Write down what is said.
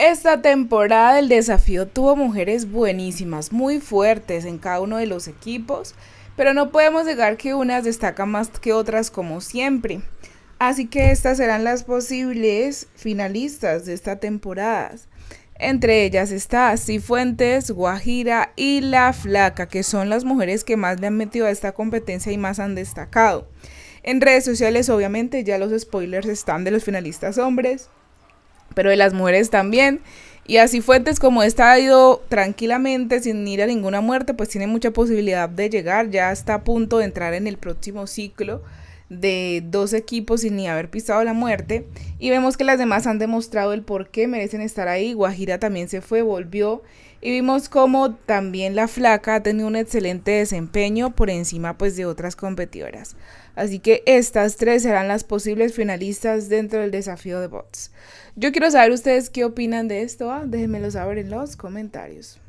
Esta temporada del desafío tuvo mujeres buenísimas, muy fuertes en cada uno de los equipos, pero no podemos negar que unas destacan más que otras como siempre. Así que estas serán las posibles finalistas de esta temporada. Entre ellas está Cifuentes, Guajira y La Flaca, que son las mujeres que más le han metido a esta competencia y más han destacado. En redes sociales obviamente ya los spoilers están de los finalistas hombres, pero de las mujeres también. Y así fuentes como está ha ido tranquilamente sin ir a ninguna muerte, pues tiene mucha posibilidad de llegar, ya está a punto de entrar en el próximo ciclo de dos equipos sin ni haber pisado la muerte. Y vemos que las demás han demostrado el por qué merecen estar ahí. Guajira también se fue, volvió. Y vimos como también la flaca ha tenido un excelente desempeño por encima pues de otras competidoras. Así que estas tres serán las posibles finalistas dentro del desafío de bots. Yo quiero saber ustedes qué opinan de esto. ¿ah? déjenmelo saber en los comentarios.